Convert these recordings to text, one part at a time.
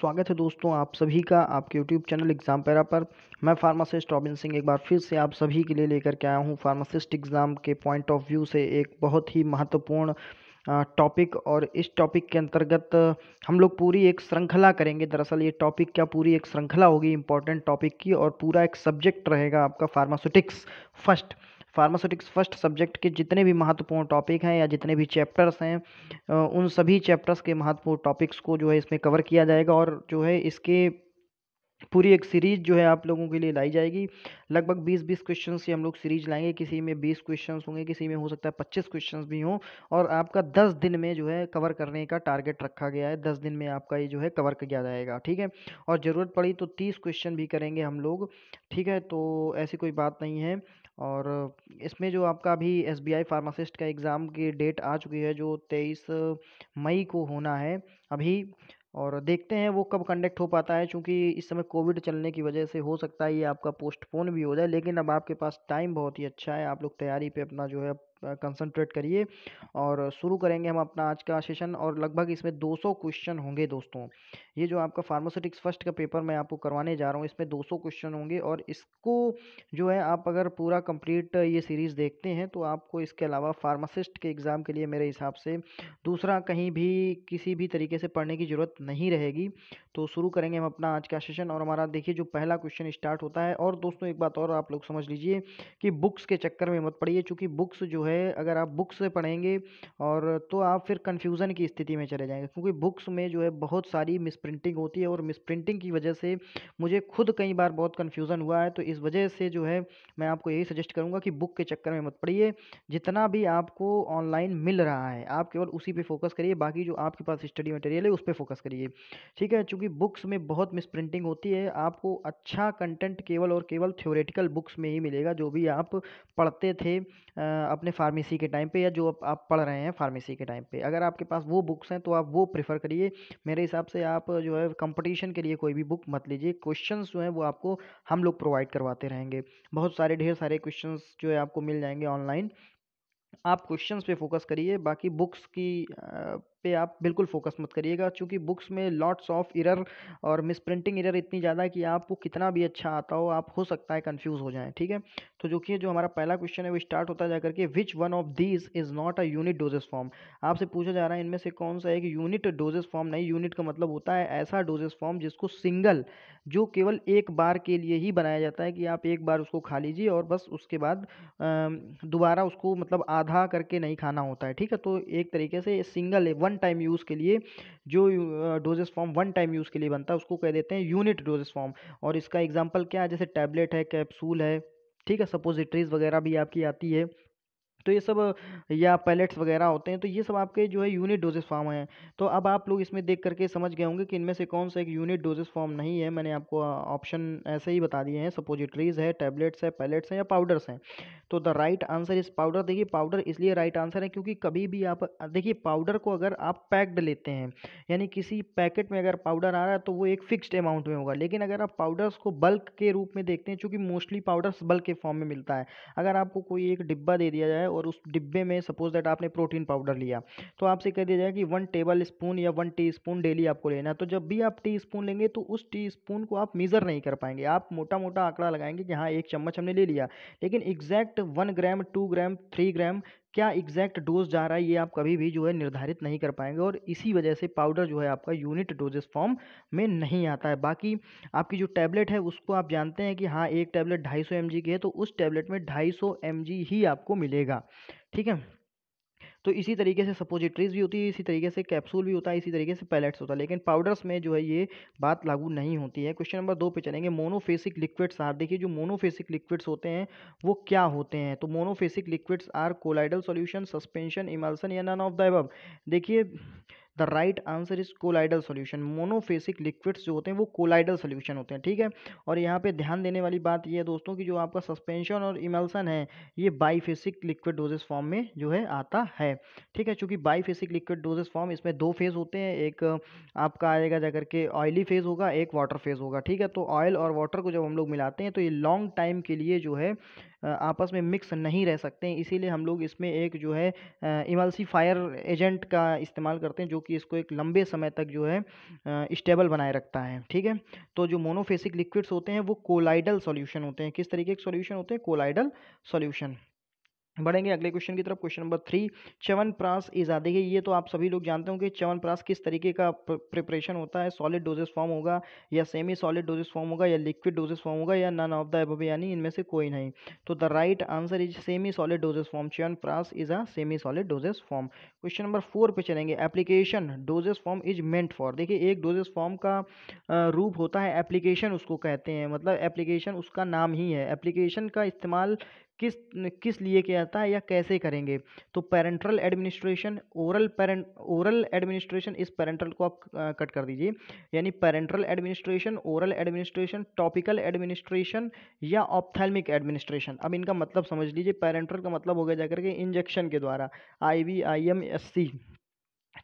स्वागत है दोस्तों आप सभी का आपके यूट्यूब चैनल एग्ज़ाम पैरा पर मैं फार्मासिस्ट रॉबिन सिंह एक बार फिर से आप सभी के लिए लेकर के आया हूँ फार्मासिस्ट एग्ज़ाम के पॉइंट ऑफ व्यू से एक बहुत ही महत्वपूर्ण टॉपिक और इस टॉपिक के अंतर्गत हम लोग पूरी एक श्रृंखला करेंगे दरअसल ये टॉपिक क्या पूरी एक श्रृंखला होगी इंपॉर्टेंट टॉपिक की और पूरा एक सब्जेक्ट रहेगा आपका pharmaceutics first pharmaceutics first subject के जितने भी महत्वपूर्ण टॉपिक हैं या जितने भी चैप्टर्स हैं उन सभी चैप्टर्स के महत्वपूर्ण टॉपिक्स को जो है इसमें कवर किया जाएगा और जो है इसके पूरी एक सीरीज़ जो है आप लोगों के लिए लाई जाएगी लगभग 20-20 क्वेश्चन से हम लोग सीरीज लाएंगे किसी में 20 क्वेश्चन होंगे किसी में हो सकता है 25 क्वेश्चन भी हों और आपका 10 दिन में जो है कवर करने का टारगेट रखा गया है 10 दिन में आपका ये जो है कवर किया जाएगा ठीक है और ज़रूरत पड़ी तो 30 क्वेश्चन भी करेंगे हम लोग ठीक है तो ऐसी कोई बात नहीं है और इसमें जो आपका अभी एस बी आई फार्मासिस्ट का एग्ज़ाम की डेट आ चुकी है जो तेईस मई को होना है अभी और देखते हैं वो कब कंडक्ट हो पाता है क्योंकि इस समय कोविड चलने की वजह से हो सकता है ये आपका पोस्टपोन भी हो जाए लेकिन अब आपके पास टाइम बहुत ही अच्छा है आप लोग तैयारी पे अपना जो है कंसंट्रेट करिए और शुरू करेंगे हम अपना आज का सेशन और लगभग इसमें 200 क्वेश्चन होंगे दोस्तों ये जो आपका फार्मास्यूटिक्स फर्स्ट का पेपर मैं आपको करवाने जा रहा हूँ इसमें 200 क्वेश्चन होंगे और इसको जो है आप अगर पूरा कंप्लीट ये सीरीज़ देखते हैं तो आपको इसके अलावा फार्मासिस्ट के एग्ज़ाम के लिए मेरे हिसाब से दूसरा कहीं भी किसी भी तरीके से पढ़ने की ज़रूरत नहीं रहेगी तो शुरू करेंगे हम अपना आज का सेशन और हमारा देखिए जो पहला क्वेश्चन स्टार्ट होता है और दोस्तों एक बात और आप लोग समझ लीजिए कि बुक्स के चक्कर में मत पड़िए चूँकि बुक्स जो है अगर आप बुक्स से पढ़ेंगे और तो आप फिर कन्फ्यूज़न की स्थिति में चले जाएंगे क्योंकि बुक्स में जो है बहुत सारी मिस प्रिंटिंग होती है और मिस प्रिंटिंग की वजह से मुझे खुद कई बार बहुत कन्फ्यूज़न हुआ है तो इस वजह से जो है मैं आपको यही सजेस्ट करूँगा कि बुक के चक्कर में मत पड़िए जितना भी आपको ऑनलाइन मिल रहा है आप केवल उसी पर फोकस करिए बाकी जो आपके पास स्टडी मटेरियल है उस पर फोकस करिए ठीक है क्योंकि बुक्स में बहुत मिस प्रिंटिंग होती है आपको अच्छा कंटेंट केवल और केवल थ्योरेटिकल बुक्स में ही मिलेगा जो भी आप पढ़ते थे अपने फार्मेसी के टाइम पे या जो आप पढ़ रहे हैं फार्मेसी के टाइम पे अगर आपके पास वो बुक्स हैं तो आप वो प्रेफर करिए मेरे हिसाब से आप जो है कंपटीशन के लिए कोई भी बुक मत लीजिए क्वेश्चन जो हैं वो आपको हम लोग प्रोवाइड करवाते रहेंगे बहुत सारे ढेर सारे क्वेश्चन जो है आपको मिल जाएंगे ऑनलाइन आप क्वेश्चंस पे फोकस करिए बाकी बुक्स की पे आप बिल्कुल फोकस मत करिएगा क्योंकि बुक्स में लॉट्स ऑफ इरर और मिस प्रिंटिंग इरर इतनी ज़्यादा है कि आपको कितना भी अच्छा आता हो आप हो सकता है कन्फ्यूज़ हो जाएं ठीक है तो जो कि जो हमारा पहला क्वेश्चन है वो स्टार्ट होता है जाकर के which one of these is not a unit dosage form आपसे पूछा जा रहा है इनमें से कौन सा एक यूनिट डोजेस फॉर्म नहीं यूनिट का मतलब होता है ऐसा डोजेस फॉर्म जिसको सिंगल जो केवल एक बार के लिए ही बनाया जाता है कि आप एक बार उसको खा लीजिए और बस उसके बाद दोबारा उसको मतलब आधा करके नहीं खाना होता है ठीक है तो एक तरीके से single one one time use के लिए जो dosage form one time use के लिए बनता है उसको कह देते हैं यूनिट डोजेस फॉर्म और इसका एग्जाम्पल क्या है जैसे टैबलेट है कैप्सूल है ठीक है सपोजिटरीज वगैरह भी आपकी आती है तो ये सब या पैलेट्स वगैरह होते हैं तो ये सब आपके जो है यूनिट डोजेस फॉर्म हैं तो अब आप लोग इसमें देख करके समझ गए होंगे कि इनमें से कौन सा एक यूनिट डोजेस फॉर्म नहीं है मैंने आपको ऑप्शन ऐसे ही बता दिए हैं सपोजिटरीज है टैबलेट्स है पैलेट्स हैं या पाउडर्स हैं तो the right answer is powder देखिए पाउडर इसलिए राइट आंसर है क्योंकि कभी भी आप देखिए पाउडर को अगर आप पैक्ड लेते हैं यानी किसी पैकेट में अगर पाउडर आ रहा है तो वो एक फिक्स्ड अमाउंट में होगा लेकिन अगर आप पाउडर्स को बल्क के रूप में देखते हैं चूँकि मोस्टली पाउडर्स बल्क के फॉर्म में मिलता है अगर आपको कोई एक डिब्बा दे दिया जाए और उस डिब्बे में सपोज दैट आपने प्रोटीन पाउडर लिया तो आपसे कह दिया जाएगा कि वन टेबल स्पून या वन टी स्पून डेली आपको लेना तो जब भी आप टी स्पून लेंगे तो उस टी स्पून को आप मेज़र नहीं कर पाएंगे आप मोटा मोटा आंकड़ा लगाएंगे कि हाँ एक चम्मच हमने ले लिया लेकिन exact one gram two gram three gram क्या एग्जैक्ट डोज जा रहा है ये आप कभी भी जो है निर्धारित नहीं कर पाएंगे और इसी वजह से पाउडर जो है आपका यूनिट डोजेस फॉर्म में नहीं आता है बाकी आपकी जो टैबलेट है उसको आप जानते हैं कि हाँ एक टैबलेट ढाई सौ की है तो उस टैबलेट में ढाई सौ ही आपको मिलेगा ठीक है तो इसी तरीके से सपोजिटरीज भी होती है इसी तरीके से कैप्सूल भी होता है इसी तरीके से पैलेट्स होता है लेकिन पाउडर्स में जो है ये बात लागू नहीं होती है क्वेश्चन नंबर दो पे चलेंगे मोनोफेसिक लिक्विड्स आर देखिए जो मोनोफेसिक लिक्विड्स होते हैं वो क्या होते हैं तो monophasic liquids are colloidal solution suspension emulsion या नन ऑफ द एब देखिए the right answer is colloidal solution monophasic liquids जो होते हैं वो कोलाइडल सोल्यूशन होते हैं ठीक है और यहाँ पे ध्यान देने वाली बात यह है दोस्तों कि जो आपका सस्पेंशन और इमल्सन है ये बाईफेसिक लिक्विड डोजेस फॉर्म में जो है आता है ठीक है चूँकि बाईफेसिक लिक्विड डोजेस फॉर्म इसमें दो फेज़ होते हैं एक आपका आएगा जाकर के ऑयली फेज़ होगा एक वाटर फेज़ होगा ठीक है तो ऑयल और वाटर को जब हम लोग मिलाते हैं तो ये लॉन्ग टाइम के लिए जो है आपस में मिक्स नहीं रह सकते इसीलिए हम लोग इसमें एक जो है इमल्सीफायर एजेंट का इस्तेमाल करते हैं जो कि इसको एक लंबे समय तक जो है स्टेबल बनाए रखता है ठीक है तो जो मोनोफेसिक लिक्विड्स होते हैं वो कोलाइडल सॉल्यूशन होते हैं किस तरीके के सॉल्यूशन होते हैं कोलाइडल सॉल्यूशन बढ़ेंगे अगले क्वेश्चन की तरफ question number three Chyawanprash आ देखिए ये तो आप सभी लोग जानते होंगे चवन प्रास किस तरीके का प्रिपरेशन होता है सॉलिड डोजेस फॉर्म होगा या सेमी सॉलिड डोजेस फॉर्म होगा या लिक्विड डोजेस फॉर्म होगा या नन ऑफ द एबोव यानी इनमें से कोई नहीं तो the right answer is semi solid dosage form Chyawanprash is a semi solid dosage form question number four पर चलेंगे application dosage form is meant for देखिए एक डोजेस फॉर्म का रूप होता है एप्लीकेशन उसको कहते हैं मतलब एप्लीकेशन उसका नाम ही है एप्लीकेशन का इस्तेमाल किस किस लिए किया जाता है या कैसे करेंगे तो parenteral administration oral parent oral administration इस पेरेंट्रल को आप कट कर दीजिए यानी parenteral administration oral administration topical administration या ऑप्थेलमिक एडमिनिस्ट्रेशन अब इनका मतलब समझ लीजिए पेरेंट्रल का मतलब हो गया जाकर के इंजेक्शन के द्वारा I V I M S C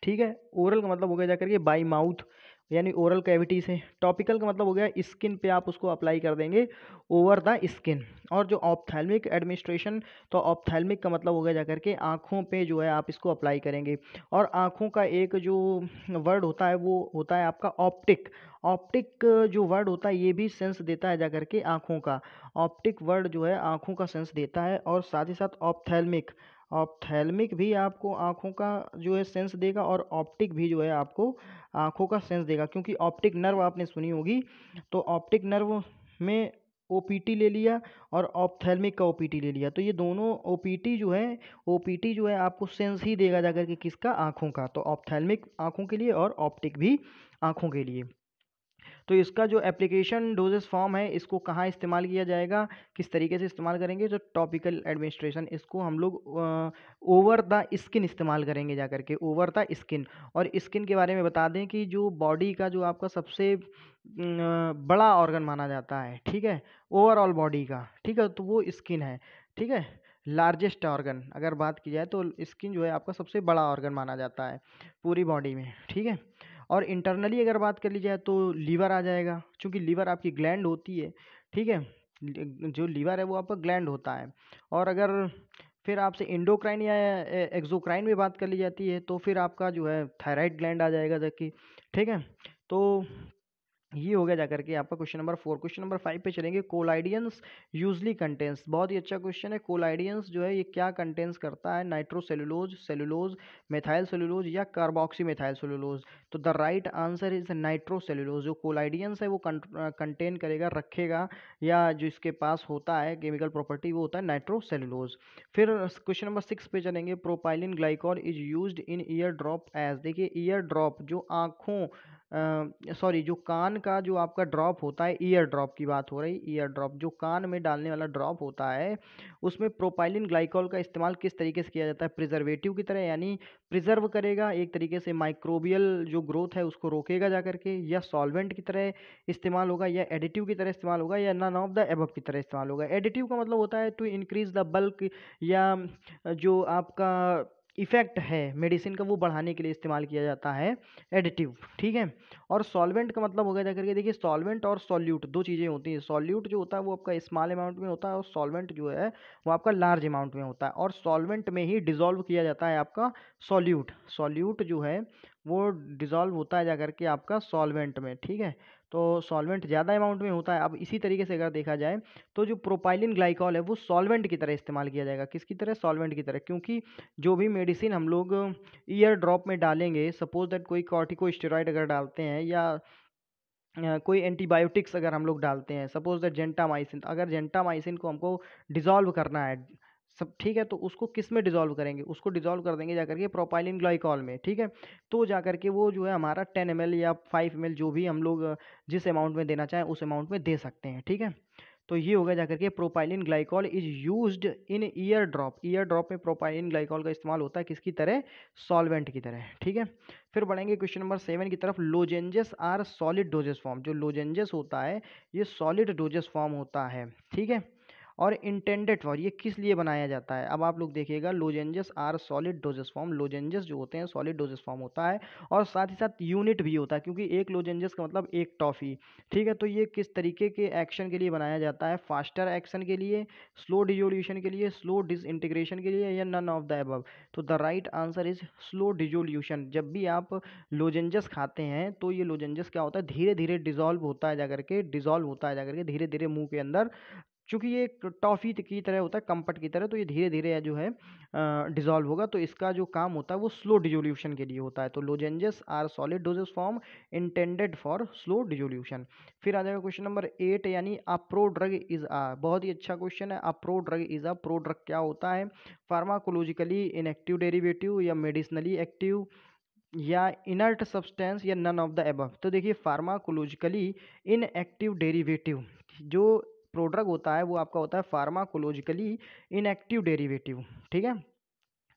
ठीक है ओरल का मतलब हो गया जाकर के बाई माउथ यानी ओरल कैविटी से टॉपिकल का मतलब हो गया स्किन पे आप उसको अप्लाई कर देंगे ओवर द स्किन और जो ऑप्थेलमिक एडमिनिस्ट्रेशन तो ऑप्थेलमिक का मतलब हो गया जाकर के आँखों पे जो है आप इसको अप्लाई करेंगे और आँखों का एक जो वर्ड होता है वो होता है आपका ऑप्टिक ऑप्टिक जो वर्ड होता है ये भी सेंस देता है जाकर के आँखों का ऑप्टिक वर्ड जो है आँखों का सेंस देता है और साथ ही साथ ऑप्थेलमिक ऑप्थैल्मिक भी आपको आँखों का जो है सेंस देगा और ऑप्टिक भी जो है आपको आँखों का सेंस देगा क्योंकि ऑप्टिक नर्व आपने सुनी होगी तो ऑप्टिक नर्व में ओ ले लिया और ऑपथेलमिक का ओ ले लिया तो ये दोनों ओ जो है ओ जो है आपको सेंस ही देगा जाकर के किसका आँखों का तो ऑपथेलमिक आँखों के लिए और ऑप्टिक भी आँखों के लिए तो इसका जो एप्लीकेशन डोजेस फॉर्म है इसको कहाँ इस्तेमाल किया जाएगा किस तरीके से इस्तेमाल करेंगे तो टॉपिकल एडमिनिस्ट्रेशन इसको हम लोग ओवर द स्किन इस्तेमाल करेंगे जा करके ओवर द स्किन और स्किन के बारे में बता दें कि जो बॉडी का जो आपका सबसे बड़ा ऑर्गन माना जाता है ठीक है ओवरऑल बॉडी का ठीक है तो वो स्किन है ठीक है लार्जेस्ट ऑर्गन अगर बात की जाए तो स्किन जो है आपका सबसे बड़ा ऑर्गन माना जाता है पूरी बॉडी में ठीक है और इंटरनली अगर बात कर ली जाए तो लीवर आ जाएगा चूँकि लीवर आपकी ग्लैंड होती है ठीक है जो लीवर है वो आपका ग्लैंड होता है और अगर फिर आपसे इंडोक्राइन या एक्जोक्राइन में बात कर ली जाती है तो फिर आपका जो है थायराइड ग्लैंड आ जाएगा जबकि ठीक है तो ये हो गया जाकर के आपका question number four question number five पे चलेंगे कोलाइडियंस यूजली कंटेंस बहुत ही अच्छा क्वेश्चन है कोलाइडियंस जो है ये क्या कंटेंस करता है नाइट्रोसेलुलोज सेलुलोज मेथाइल सेलुलोज या कार्बोक्सी मेथाइल सेलुलोज तो the right answer is nitrocellulose जो कोलाइडियंस है वो कंटेन करेगा रखेगा या जो इसके पास होता है केमिकल प्रॉपर्टी वो होता है नाइट्रोसेलुलोज फिर क्वेश्चन नंबर सिक्स पे चलेंगे propylene glycol is use in ear drop as देखिए ईयर ड्रॉप जो आँखों सॉरी जो कान का जो आपका ड्रॉप होता है ईयर ड्रॉप की बात हो रही ईयर ड्रॉप जो कान में डालने वाला ड्रॉप होता है उसमें प्रोपाइलिन ग्लाइकॉल का इस्तेमाल किस तरीके से किया जाता है प्रिजर्वेटिव की तरह यानी प्रिजर्व करेगा एक तरीके से माइक्रोबियल जो ग्रोथ है उसको रोकेगा जा करके या सॉल्वेंट की तरह इस्तेमाल होगा या एडिटिव की तरह इस्तेमाल होगा या नन ऑफ द एबव की तरह इस्तेमाल होगा एडिटिव का मतलब होता है टू इंक्रीज द बल्क या जो आपका इफ़ेक्ट है मेडिसिन का वो बढ़ाने के लिए इस्तेमाल किया जाता है एडिटिव ठीक है और सॉल्वेंट का मतलब हो गया जाकर के देखिए सॉल्वेंट और सॉल्यूट दो चीज़ें होती हैं सॉल्यूट जो होता है वो आपका स्मॉल अमाउंट में होता है और सॉल्वेंट जो है वो आपका लार्ज अमाउंट में होता है और सॉल्वेंट में ही डिजॉल्व किया जाता है आपका सॉल्यूट सॉल्यूट जो है वो डिज़ोल्व होता है जाकर के आपका सॉल्वेंट में ठीक है तो सॉल्वेंट ज़्यादा अमाउंट में होता है अब इसी तरीके से अगर देखा जाए तो जो प्रोपाइलिन ग्लाइकॉल है वो सॉल्वेंट की तरह इस्तेमाल किया जाएगा किसकी तरह सॉल्वेंट की तरह क्योंकि जो भी मेडिसिन हम लोग ईयर ड्रॉप में डालेंगे सपोज दैट कोई कॉर्टिको अगर डालते हैं या कोई एंटीबायोटिक्स अगर हम लोग डालते हैं सपोज दैट जेंटामाइसिन अगर जेंटामाइसिन को हमको डिजॉल्व करना है सब ठीक है तो उसको किस में डिज़ोल्व करेंगे उसको डिज़ोल्व कर देंगे जाकर के प्रोपाइलिन ग्लाइकॉल में ठीक है तो जाकर के वो जो है हमारा टेन एम या फाइव एम जो भी हम लोग जिस अमाउंट में देना चाहें उस अमाउंट में दे सकते हैं ठीक है तो ये हो गया जाकर के propylene glycol is use in ear drop ear drop में प्रोपाइलिन ग्लाइकॉल का इस्तेमाल होता है किसकी तरह सॉल्वेंट की तरह ठीक है फिर बढ़ेंगे क्वेश्चन नंबर सेवन की तरफ lozenges are solid dosage form जो लोजेंजेस होता है ये सॉलिड डोजेस फॉर्म होता है ठीक है और इंटेंडेड फॉर ये किस लिए बनाया जाता है अब आप लोग देखिएगा lozenges are solid dosage form lozenges जो होते हैं सॉलिड डोजेस फॉर्म होता है और साथ ही साथ यूनिट भी होता है क्योंकि एक लोजेंजेस का मतलब एक टॉफ़ी ठीक है तो ये किस तरीके के एक्शन के लिए बनाया जाता है फास्टर एक्शन के लिए स्लो डिजोल्यूशन के लिए स्लो डिसइंटीग्रेशन के लिए या नन ऑफ द एबव तो the right answer is slow dissolution जब भी आप लोजेंजस खाते हैं तो ये लोजेंजस क्या होता है धीरे धीरे डिजोल्व होता है जा के डिजोल्व होता है जा करके धीरे धीरे मुंह के अंदर चूँकि ये टॉफ़ी की तरह होता है कम्पट की तरह तो ये धीरे धीरे जो है डिज़ोल्व होगा तो इसका जो काम होता है वो स्लो डिजोल्यूशन के लिए होता है तो lozenges are solid dosage form intended for slow dissolution फिर आ जाएगा क्वेश्चन नंबर एट यानी अप्रो ड्रग इज आ बहुत ही अच्छा क्वेश्चन है a prodrug is a prodrug क्या होता है फार्माकोलॉजिकली इनएक्टिव डेरिवेटिव या मेडिसिनली एक्टिव या इनर्ट सब्सटेंस या नन ऑफ द एबव तो देखिए फार्माकोलॉजिकली इनएक्टिव डेरिवेटिव जो प्रोड्रग होता है वो आपका होता है फार्माकोलॉजिकली इनएक्टिव डेरिवेटिव ठीक है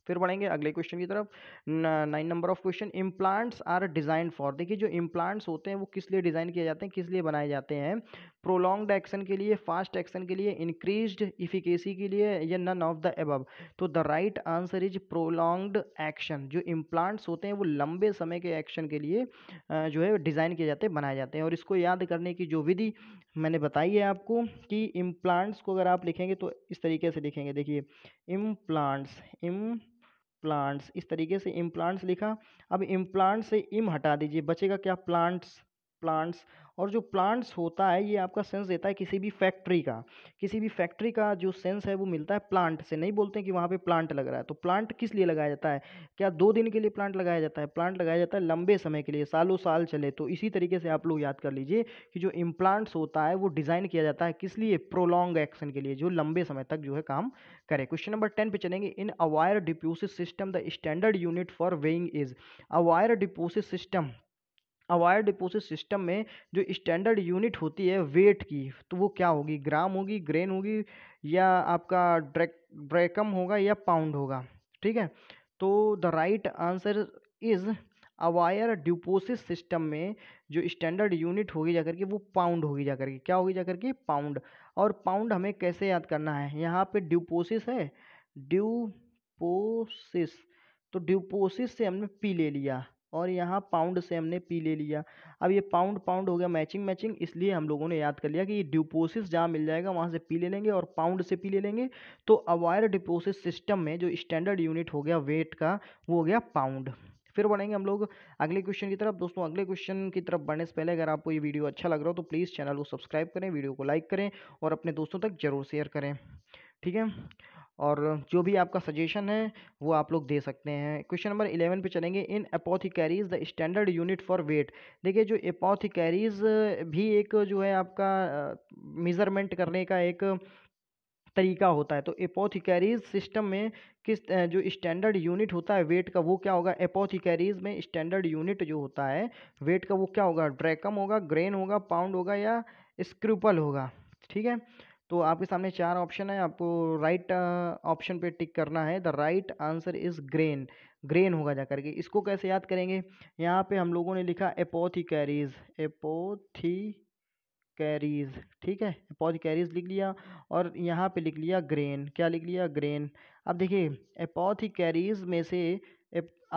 फिर बढ़ेंगे अगले क्वेश्चन की तरफ nine number of question implants are design for देखिए जो इम्प्लांट्स होते हैं वो किस लिए डिज़ाइन किए जाते हैं किस लिए बनाए जाते हैं प्रोलॉन्ग्ड एक्शन के लिए फास्ट एक्शन के लिए इंक्रीज्ड इफिकेसी के लिए या नन ऑफ द एबव तो the right answer is prolonged action जो इम्प्लांट्स होते हैं वो लंबे समय के एक्शन के लिए जो है डिज़ाइन किए जाते हैं बनाए जाते हैं और इसको याद करने की जो विधि मैंने बताई है आपको कि इम्प्लांट्स को अगर आप लिखेंगे तो इस तरीके से लिखेंगे देखिए इम्प्लांट्स इम प्लांट्स इस तरीके से इम्प्लांट्स लिखा अब इम्प्लांट से इम हटा दीजिए बचेगा क्या प्लांट्स प्लांट्स और जो प्लांट्स होता है ये आपका सेंस देता है किसी भी फैक्ट्री का किसी भी फैक्ट्री का जो सेंस है वो मिलता है प्लांट से नहीं बोलते हैं कि वहाँ पे प्लांट लग रहा है तो प्लांट किस लिए लगाया जाता है क्या दो दिन के लिए प्लांट लगाया जाता है प्लांट लगाया जाता है लंबे समय के लिए सालों साल चले तो इसी तरीके से आप लोग याद कर लीजिए कि जो इम्प्लांट्स होता है वो डिज़ाइन किया जाता है किस लिए प्रोलॉन्ग एक्शन के लिए जो लंबे समय तक जो है काम करे क्वेश्चन नंबर टेन पे चलेंगे in avoirdupois system the standard unit for weighing is avoirdupois system avoirdupois system में जो स्टैंडर्ड यूनिट होती है वेट की तो वो क्या होगी ग्राम होगी ग्रेन होगी या आपका ड्रेक ब्रेकम होगा या पाउंड होगा ठीक है तो the right answer is avoirdupois system में जो स्टैंडर्ड यूनिट होगी जाकर के वो पाउंड होगी जाकर के क्या होगी जाकर के पाउंड और पाउंड हमें कैसे याद करना है यहाँ पे ड्यूपोसिस है ड्यूपोसिस तो ड्यूपोसिस से हमने पी ले लिया और यहाँ पाउंड से हमने पी ले लिया अब ये पाउंड पाउंड हो गया मैचिंग मैचिंग इसलिए हम लोगों ने याद कर लिया कि ये डिपोसिस जहाँ मिल जाएगा वहाँ से पी ले लेंगे और पाउंड से पी ले लेंगे तो अवायर डिपोसिस सिस्टम में जो स्टैंडर्ड यूनिट हो गया वेट का वो हो गया पाउंड फिर बढ़ेंगे हम लोग अगले क्वेश्चन की तरफ दोस्तों अगले क्वेश्चन की तरफ बढ़ने से पहले अगर आपको ये वीडियो अच्छा लग रहा हो तो प्लीज़ चैनल को सब्सक्राइब करें वीडियो को लाइक करें और अपने दोस्तों तक जरूर शेयर करें ठीक है और जो भी आपका सजेशन है वो आप लोग दे सकते हैं क्वेश्चन नंबर इलेवन पे चलेंगे in apothecaries the standard unit for weight देखिए जो एपोथिकैरीज भी एक जो है आपका मेज़रमेंट करने का एक तरीका होता है तो एपोथिकैरीज सिस्टम में किस जो स्टैंडर्ड यूनिट होता है वेट का वो क्या होगा एपोथिकैरीज में स्टैंडर्ड यूनिट जो होता है वेट का वो क्या होगा ड्रैकम होगा ग्रेन होगा पाउंड होगा या स्क्रूपल होगा ठीक है तो आपके सामने चार ऑप्शन है आपको राइट ऑप्शन पे टिक करना है the right answer is grain grain होगा जा करके इसको कैसे याद करेंगे यहाँ पे हम लोगों ने लिखा एपोथी कैरीज एपोथी कैरीज ठीक है एपोथी कैरीज लिख लिया और यहाँ पे लिख लिया ग्रेन क्या लिख लिया ग्रेन अब देखिए एपोथी कैरीज में से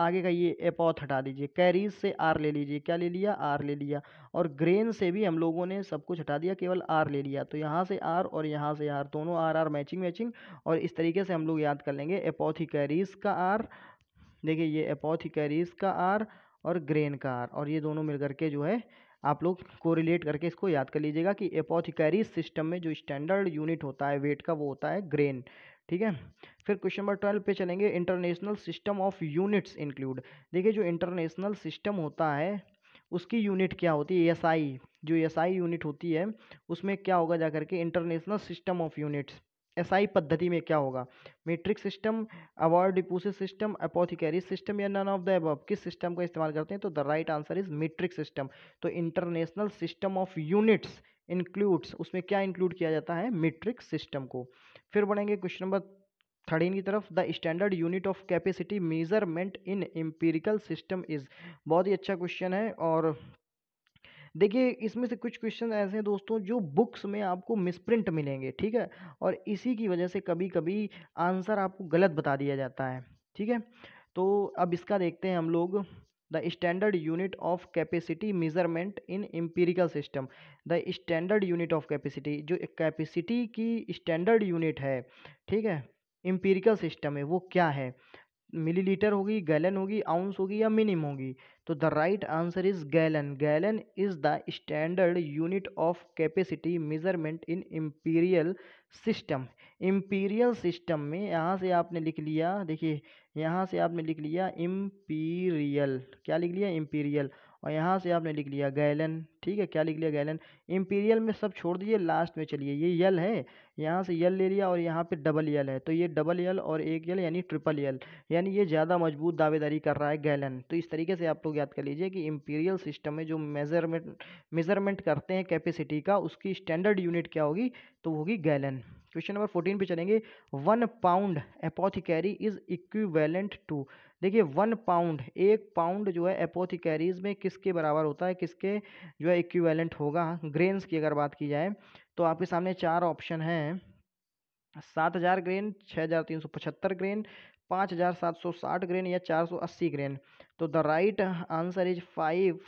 आगे का ये एपॉथ हटा दीजिए कैरीज से आर ले लीजिए क्या ले लिया आर ले लिया और ग्रेन से भी हम लोगों ने सब कुछ हटा दिया केवल आर ले लिया तो यहाँ से आर और यहाँ से आर दोनों आर आर मैचिंग मैचिंग और इस तरीके से हम लोग याद कर लेंगे एपॉथी कैरीज का आर देखिए ये एपॉथी कैरीज का आर और ग्रेन का आर और ये दोनों मिल करके जो है आप लोग को रिलेट करके इसको याद कर लीजिएगा कि एपोथिकरी सिस्टम में जो स्टैंडर्ड यूनिट होता है वेट का वो होता है ग्रेन ठीक है फिर क्वेश्चन नंबर ट्वेल्व पे चलेंगे international system of units include देखिए जो इंटरनेशनल सिस्टम होता है उसकी यूनिट क्या होती है एसआई जो एसआई यूनिट होती है उसमें क्या होगा जा करके international system of units SI पद्धति में क्या होगा metric system avoirdupois system apothecary system या नन ऑफ द एब किस सिस्टम का इस्तेमाल करते हैं तो the right answer is metric system तो international system of units includes उसमें क्या इंक्लूड किया जाता है मेट्रिक सिस्टम को फिर बढ़ेंगे क्वेश्चन नंबर थर्टीन की तरफ the standard unit of capacity measurement in empirical system is बहुत ही अच्छा क्वेश्चन है और देखिए इसमें से कुछ क्वेश्चन ऐसे हैं दोस्तों जो बुक्स में आपको मिसप्रिंट मिलेंगे ठीक है और इसी की वजह से कभी कभी आंसर आपको गलत बता दिया जाता है ठीक है तो अब इसका देखते हैं हम लोग the standard unit of capacity measurement in empirical system the standard unit of capacity जो कैपेसिटी की स्टैंडर्ड यूनिट है ठीक है एम्पीरिकल सिस्टम है वो क्या है मिलीलीटर होगी गैलन होगी आउंस होगी या मिनिम होगी तो the right answer is gallon gallon is the standard unit of capacity measurement in imperial system imperial system में यहाँ से आपने लिख लिया देखिए यहाँ से आपने लिख लिया इम्पीरियल क्या लिख लिया इम्पीरियल और यहाँ से आपने लिख लिया गैलन ठीक है क्या लिख लिया गैलन इम्पीरियल में सब छोड़ दीजिए लास्ट में चलिए ये यल है यहाँ से यल ले लिया और यहाँ पे डबल यल है तो ये डबल यल और एक यल यानी ट्रिपल यल यानी ये ज़्यादा मजबूत दावेदारी कर रहा है गैलन तो इस तरीके से आप लोग याद कर लीजिए कि इम्पीरियल सिस्टम में जो मेजरमेंट मेजरमेंट करते हैं कैपेसिटी का उसकी स्टैंडर्ड यूनिट क्या होगी तो होगी गैलन क्वेश्चन नंबर फोर्टीन पे चलेंगे one pound apothecary is equivalent to देखिए वन पाउंड एक पाउंड जो है एपोथिकैरीज में किसके बराबर होता है किसके जो है इक्विवेलेंट होगा ग्रेन्स की अगर बात की जाए तो आपके सामने चार ऑप्शन हैं सात हज़ार ग्रेन छः हज़ार तीन सौ पचहत्तर ग्रेन पाँच हज़ार सात सौ साठ ग्रेन या चार सौ अस्सी ग्रेन तो the right answer is five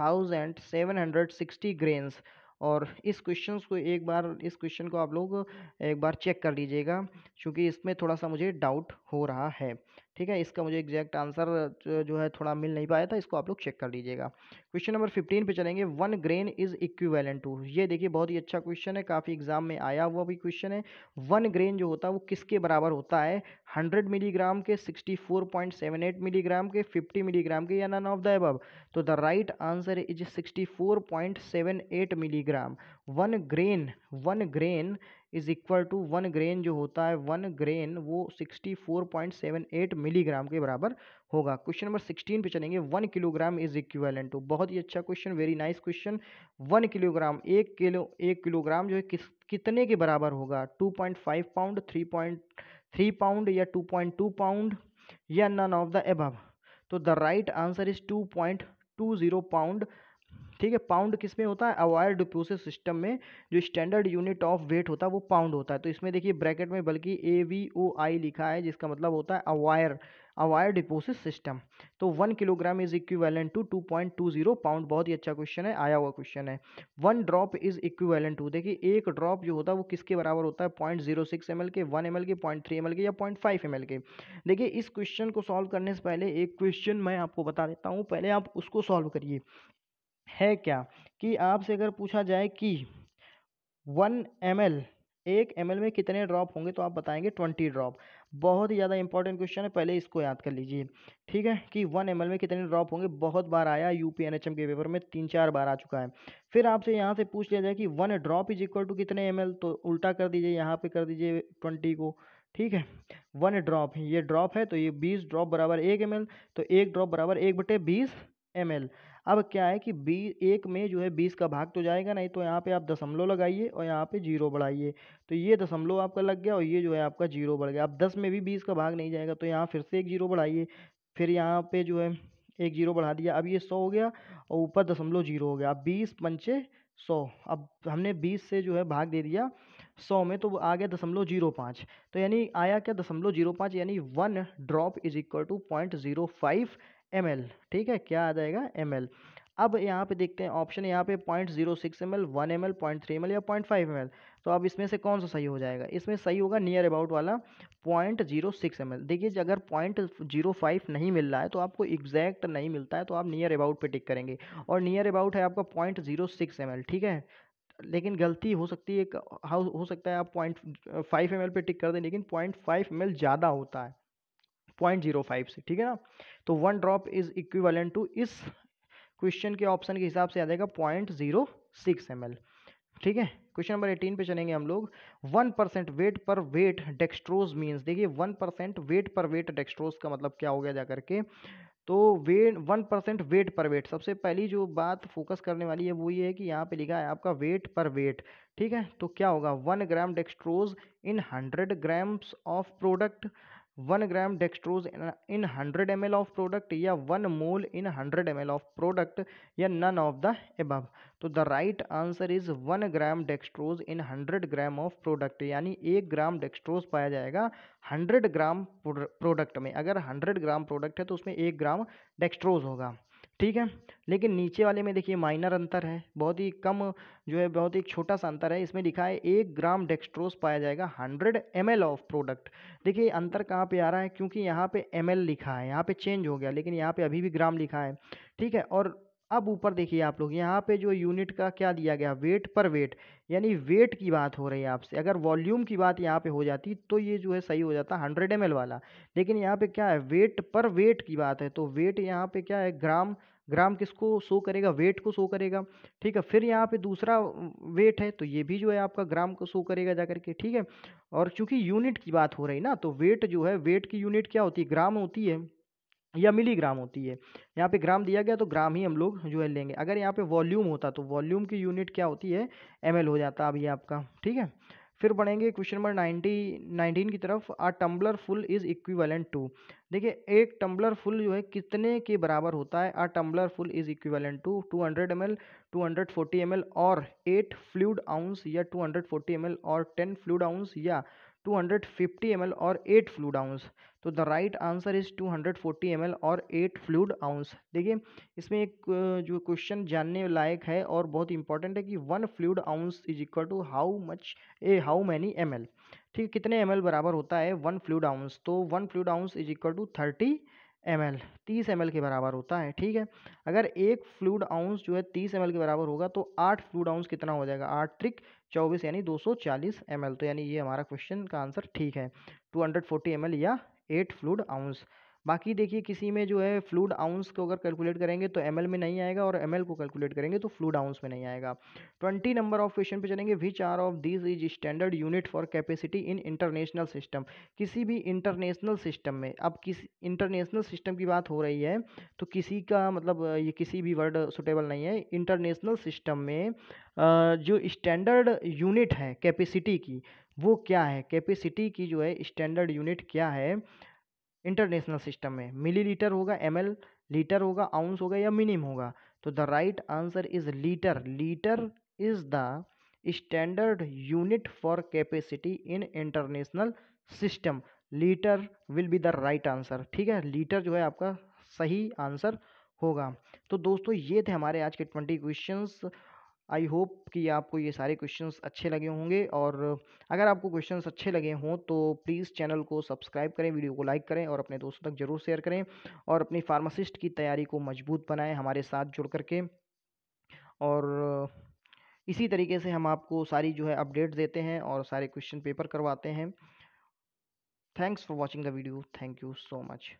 thousand seven hundred sixty grains और इस क्वेश्चन को एक बार इस क्वेश्चन को आप लोग एक बार चेक कर लीजिएगा क्योंकि इसमें थोड़ा सा मुझे डाउट हो रहा है ठीक है इसका मुझे एग्जैक्ट आंसर जो है थोड़ा मिल नहीं पाया था इसको आप लोग चेक कर लीजिएगा क्वेश्चन नंबर फिफ्टीन पे चलेंगे one grain is equivalent to ये देखिए बहुत ही अच्छा क्वेश्चन है काफ़ी एग्जाम में आया हुआ भी क्वेश्चन है वन ग्रेन जो होता है वो किसके बराबर होता है हंड्रेड मिलीग्राम के sixty four point seven eight milligram के फिफ्टी मिलीग्राम के या नन ऑफ द एबव तो the right answer is sixty four point seven eight milligram one grain one grain is equal to one grain जो होता है one grain वो sixty four point seven eight milligram के बराबर होगा question number sixteen पे चलेंगे one kilogram is equivalent to बहुत ही अच्छा question very nice question one kilogram एक किलो एक किलोग्राम जो है किस कितने के बराबर होगा two point five pound three point three pound या टू पॉइंट टू पाउंड या नन ऑफ द एबव तो the right answer is two two point zero pound ठीक है पाउंड किस में होता है अवायर डिप्यूसिव सिस्टम में जो स्टैंडर्ड यूनिट ऑफ वेट होता है वो पाउंड होता है तो इसमें देखिए ब्रैकेट में बल्कि ए वी ओ आई लिखा है जिसका मतलब होता है अवायर अवायर डिपोसिस सिस्टम तो one kilogram is equivalent to two point two zero pound बहुत ही अच्छा क्वेश्चन है आया हुआ क्वेश्चन है one drop is equivalent to देखिए एक ड्रॉप जो होता है वो किसके बराबर होता है point zero six M L के वन एम एल के पॉइंट थ्री एम एल के या पॉइंट फाइव एम एल के देखिए इस क्वेश्चन को सॉल्व करने से पहले एक क्वेश्चन मैं आपको बता देता हूँ पहले आप उसको सॉल्व करिए है क्या कि आपसे अगर पूछा जाए कि वन एम एल एक एम एल में कितने ड्रॉप होंगे तो आप बताएंगे ट्वेंटी ड्रॉप बहुत ही ज़्यादा इंपॉर्टेंट क्वेश्चन है पहले इसको याद कर लीजिए ठीक है कि वन एम में कितने ड्रॉप होंगे बहुत बार आया यू पी के पेपर में तीन चार बार आ चुका है फिर आपसे यहाँ से पूछ लिया जाए कि one drop is equal to कितने एम तो उल्टा कर दीजिए यहाँ पर कर दीजिए ट्वेंटी को ठीक है वन ड्रॉप ये ड्रॉप है तो ये बीस ड्रॉप बराबर एक एम तो एक ड्रॉप बराबर एक बटे बीस एम अब क्या है कि बी एक में जो है बीस का भाग तो जाएगा नहीं तो यहाँ पे आप दशमलव लगाइए और यहाँ पे जीरो बढ़ाइए तो ये दशमलव आपका लग गया और ये जो है आपका जीरो बढ़ गया अब दस में भी बीस का भाग नहीं जाएगा तो यहाँ फिर से एक जीरो बढ़ाइए फिर यहाँ पर जो है एक जीरो बढ़ा दिया अब ये सौ हो गया और ऊपर दशमलव जीरो हो गया अब बीस पंचे सौ अब हमने बीस से जो है भाग दे दिया सौ में तो आ गया दशमलव जीरो पाँच तो यानी आया क्या दशमलव जीरो पाँच यानी one drop is equal to point zero five M ठीक है क्या आ जाएगा एम अब यहाँ पे देखते हैं ऑप्शन यहाँ पे point zero six M L one M L point three M L या पॉइंट फाइव एम एल तो अब इसमें से कौन सा सही हो जाएगा इसमें सही होगा नियर अबाउट वाला point zero six M L देखिए अगर पॉइंट जीरो फाइव नहीं मिल रहा है तो आपको एग्जैक्ट नहीं मिलता है तो आप नियर अबाउट पे टिक करेंगे और नियर अबाउट है आपका point zero six M L ठीक है लेकिन गलती हो सकती है हो सकता है आप पॉइंट फाइव एम एल पर टिक कर दें लेकिन पॉइंट फाइव एम एल ज़्यादा होता है पॉइंट जीरो फाइव से ठीक है ना तो one drop is equivalent to इस क्वेश्चन के ऑप्शन के हिसाब से आ जाएगा point zero six M L ठीक है क्वेश्चन नंबर एटीन पे चलेंगे हम लोग one percent weight per weight dextrose means देखिए one percent weight per weight dextrose का मतलब क्या हो गया जा करके तो वे one percent weight per weight सबसे पहली जो बात फोकस करने वाली है वो ये है कि यहाँ पे लिखा है आपका वेट पर वेट ठीक है तो क्या होगा one gram dextrose in hundred grams of product one gram dextrose in hundred M of product या one mole in hundred M of product या नन ऑफ द एबव तो the right answer is one gram dextrose in hundred gram of product यानी एक ग्राम dextrose पाया जाएगा hundred gram product में अगर hundred gram product है तो उसमें एक ग्राम डेक्सट्रोज होगा ठीक है लेकिन नीचे वाले में देखिए माइनर अंतर है बहुत ही कम जो है बहुत ही छोटा सा अंतर है इसमें लिखा है एक ग्राम डेक्स्ट्रोस पाया जाएगा हंड्रेड एम ऑफ प्रोडक्ट देखिए अंतर कहाँ पे आ रहा है क्योंकि यहाँ पे एम लिखा है यहाँ पे चेंज हो गया लेकिन यहाँ पे अभी भी ग्राम लिखा है ठीक है और अब ऊपर देखिए आप लोग यहाँ पे जो यूनिट का क्या दिया गया वेट पर वेट यानी वेट की बात हो रही है आपसे अगर वॉल्यूम की बात यहाँ पे हो जाती तो ये जो है सही हो जाता हंड्रेड एम वाला लेकिन यहाँ पे क्या है वेट पर वेट की बात है तो वेट यहाँ पे क्या है ग्राम ग्राम किसको शो करेगा वेट को शो करेगा ठीक है फिर यहाँ पे दूसरा वेट है तो ये भी जो है आपका ग्राम को शो करेगा जा करके ठीक है और चूंकि यूनिट की बात हो रही ना तो वेट जो है वेट की यूनिट क्या होती है ग्राम होती है या मिलीग्राम होती है यहाँ पे ग्राम दिया गया तो ग्राम ही हम लोग जो है लेंगे अगर यहाँ पे वॉल्यूम होता तो वॉल्यूम की यूनिट क्या होती है एम हो जाता अब ये आपका ठीक है फिर बढ़ेंगे क्वेश्चन नंबर नाइन्टी नाइनटीन की तरफ आ tumbler full is equivalent to देखिए एक टम्बलर फुल जो है कितने के बराबर होता है a tumbler full is equivalent to two hundred M L two hundred forty M L और एट फ्लूड आउंस या two hundred forty M L और टेन फ्लूड आउंस या two hundred fifty M L और eight fluid ounce तो the right answer is two hundred forty M L और eight fluid ounce देखिए इसमें एक जो क्वेश्चन जानने लायक है और बहुत इंपॉर्टेंट है कि one fluid ounce is equal to how much uh how many M L ठीक कितने एम एल बराबर होता है वन फ्लूड आउंस तो one fluid ounce is equal to thirty M L तीस एम एल के बराबर होता है ठीक है अगर एक फ्लूड आउंस जो है तीस एम एल के बराबर होगा तो आठ फ्लूड आउंस कितना हो जाएगा आठ ट्रिक चौबीस यानी दो सौ चालीस एम एल तो यानी ये हमारा क्वेश्चन का आंसर ठीक है two hundred forty M L या एट फ्लूड आउंस बाकी देखिए किसी में जो है फ्लूड आउंस को अगर कैलकुलेट करेंगे तो एम में नहीं आएगा और एम को कैलकुलेट करेंगे तो फ्लूड आउंस में नहीं आएगा ट्वेंटी नंबर ऑफ क्वेश्चन पे चलेंगे which are of this is standard unit for capacity in international system किसी भी इंटरनेशनल सिस्टम में अब किस इंटरनेशनल सिस्टम की बात हो रही है तो किसी का मतलब ये किसी भी वर्ड सुटेबल नहीं है इंटरनेशनल सिस्टम में जो स्टैंडर्ड यूनिट है कैपेसिटी की वो क्या है कैपेसिटी की जो है स्टैंडर्ड यूनिट क्या है इंटरनेशनल सिस्टम में मिलीलीटर होगा एम लीटर होगा आउंस होगा या मिनिम होगा तो the right answer is litre litre is the standard unit for capacity in international system litre will be the right answer ठीक है लीटर जो है आपका सही आंसर होगा तो दोस्तों ये थे हमारे आज के ट्वेंटी क्वेश्चंस आई होप कि आपको ये सारे क्वेश्चंस अच्छे लगे होंगे और अगर आपको क्वेश्चंस अच्छे लगे हों तो प्लीज़ चैनल को सब्सक्राइब करें वीडियो को लाइक करें और अपने दोस्तों तक ज़रूर शेयर करें और अपनी फार्मासिस्ट की तैयारी को मजबूत बनाएं हमारे साथ जुड़ करके और इसी तरीके से हम आपको सारी जो है अपडेट देते हैं और सारे क्वेश्चन पेपर करवाते हैं thanks for watching the video thank you so much